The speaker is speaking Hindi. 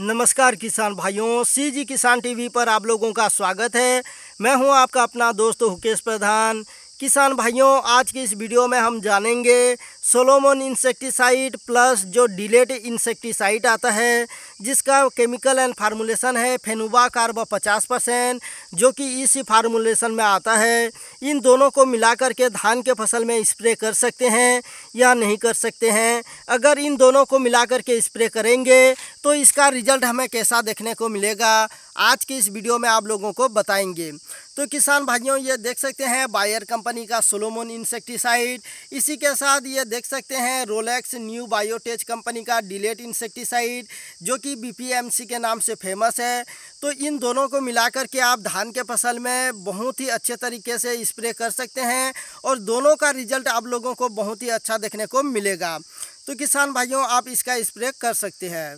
नमस्कार किसान भाइयों सी जी किसान टीवी पर आप लोगों का स्वागत है मैं हूं आपका अपना दोस्त हुकेश प्रधान किसान भाइयों आज की इस वीडियो में हम जानेंगे सोलोमोन इंसेक्टिसाइड प्लस जो डिलेट इंसेक्टिसाइड आता है जिसका केमिकल एंड फार्मूलेशन है फेनुबा कार्ब पचास परसेंट जो कि इसी फार्मूलेशन में आता है इन दोनों को मिलाकर के धान के फसल में स्प्रे कर सकते हैं या नहीं कर सकते हैं अगर इन दोनों को मिला के स्प्रे करेंगे तो इसका रिजल्ट हमें कैसा देखने को मिलेगा आज की इस वीडियो में आप लोगों को बताएंगे तो किसान भाइयों ये देख सकते हैं बायर कंपनी का सोलोमोन इंसेक्टिसाइड इसी के साथ ये देख सकते हैं रोलेक्स न्यू बायोटेच कंपनी का डिलेट इंसेक्टिसाइड जो कि बीपीएमसी के नाम से फेमस है तो इन दोनों को मिलाकर के आप धान के फसल में बहुत ही अच्छे तरीके से स्प्रे कर सकते हैं और दोनों का रिजल्ट आप लोगों को बहुत ही अच्छा देखने को मिलेगा तो किसान भाइयों आप इसका स्प्रे कर सकते हैं